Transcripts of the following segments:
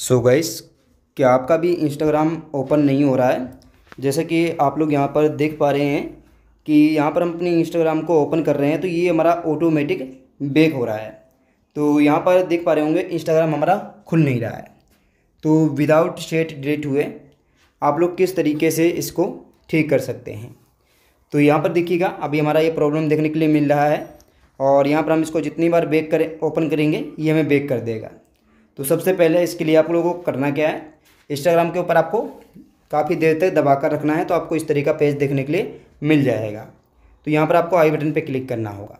सो so guys क्या आपका भी इंस्टाग्राम ओपन नहीं हो रहा है जैसे कि आप लोग यहाँ पर देख पा रहे हैं कि यहाँ पर हम अपनी इंस्टाग्राम को ओपन कर रहे हैं तो ये हमारा ऑटोमेटिक बेक हो रहा है तो यहाँ पर देख पा रहे होंगे इंस्टाग्राम हमारा खुल नहीं रहा है तो विदाउट शेट डिलीट हुए आप लोग किस तरीके से इसको ठीक कर सकते हैं तो यहाँ पर देखिएगा अभी हमारा ये प्रॉब्लम देखने के लिए मिल रहा है और यहाँ पर हम इसको जितनी बार बेक करें ओपन करेंगे ये हमें बेक कर देगा तो सबसे पहले इसके लिए आप लोगों को करना क्या है इंस्टाग्राम के ऊपर आपको काफ़ी देर तक दबा कर रखना है तो आपको इस तरह का पेज देखने के लिए मिल जाएगा तो यहाँ पर आपको आई बटन पर क्लिक करना होगा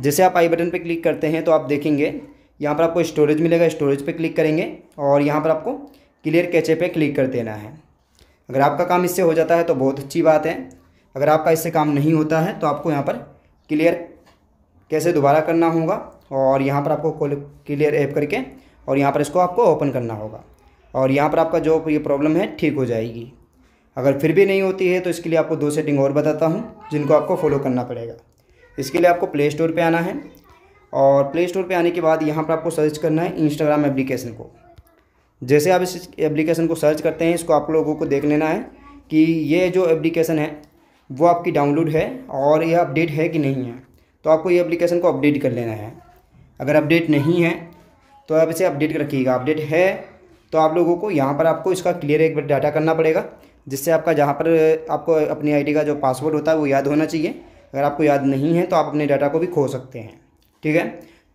जैसे आप आई बटन पर क्लिक करते हैं तो आप देखेंगे यहाँ पर आपको स्टोरेज मिलेगा स्टोरेज पर क्लिक करेंगे और यहाँ पर आपको क्लियर कैचे पर क्लिक कर देना है अगर आपका काम इससे हो जाता है तो बहुत अच्छी बात है अगर आपका इससे काम नहीं होता है तो आपको यहाँ पर क्लियर कैसे दोबारा करना होगा और यहाँ पर आपको क्लियर ऐप करके और यहाँ पर इसको आपको ओपन करना होगा और यहाँ पर आपका जो ये प्रॉब्लम है ठीक हो जाएगी अगर फिर भी नहीं होती है तो इसके लिए आपको दो सेटिंग और बताता हूँ जिनको आपको फॉलो करना पड़ेगा इसके लिए आपको प्ले स्टोर पर आना है और प्ले स्टोर पर आने के बाद यहाँ पर आपको सर्च करना है इंस्टाग्राम एप्लीकेशन को जैसे आप इस एप्लीकेशन को सर्च करते हैं इसको आप लोगों को देख लेना है कि ये जो एप्लीकेशन है वो आपकी डाउनलोड है और ये अपडेट है कि नहीं है तो आपको ये एप्लीकेशन को अपडेट कर लेना है अगर अपडेट नहीं है तो आप इसे अपडेट रखिएगा अपडेट है तो आप लोगों को यहाँ पर आपको इसका क्लियर एक बार डाटा करना पड़ेगा जिससे आपका जहाँ पर आपको अपनी आईडी का जो पासवर्ड होता है वो याद होना चाहिए अगर आपको याद नहीं है तो आप अपने डाटा को भी खो सकते हैं ठीक है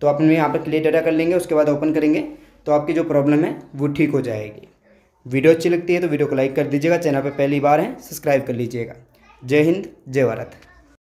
तो अपने यहाँ पर क्लियर डाटा कर लेंगे उसके बाद ओपन करेंगे तो आपकी जो प्रॉब्लम है वो ठीक हो जाएगी वीडियो अच्छी लगती है तो वीडियो को लाइक कर दीजिएगा चैनल पर पहली बार है सब्सक्राइब कर लीजिएगा जय हिंद जय भारत